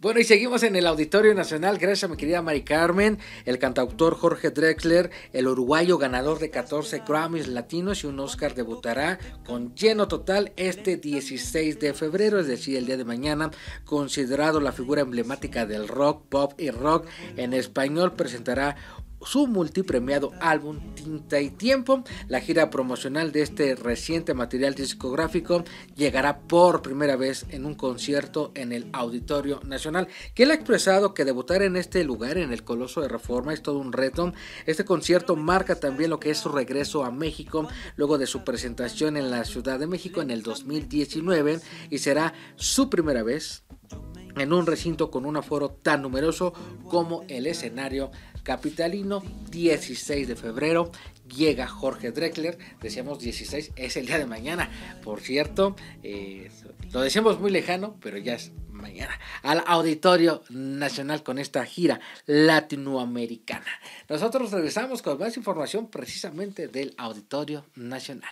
Bueno, y seguimos en el Auditorio Nacional, gracias a mi querida Mari Carmen, el cantautor Jorge Drexler, el uruguayo ganador de 14 Grammys latinos y un Oscar debutará con lleno total este 16 de febrero, es decir, el día de mañana, considerado la figura emblemática del rock, pop y rock en español, presentará su multipremiado álbum Tinta y Tiempo. La gira promocional de este reciente material discográfico llegará por primera vez en un concierto en el Auditorio Nacional. Que él ha expresado que debutar en este lugar, en el Coloso de Reforma, es todo un reto. Este concierto marca también lo que es su regreso a México luego de su presentación en la Ciudad de México en el 2019 y será su primera vez en un recinto con un aforo tan numeroso como el escenario capitalino. 16 de febrero llega Jorge Drexler, decíamos 16, es el día de mañana, por cierto, eh, lo decíamos muy lejano, pero ya es mañana, al Auditorio Nacional con esta gira latinoamericana. Nosotros regresamos con más información precisamente del Auditorio Nacional.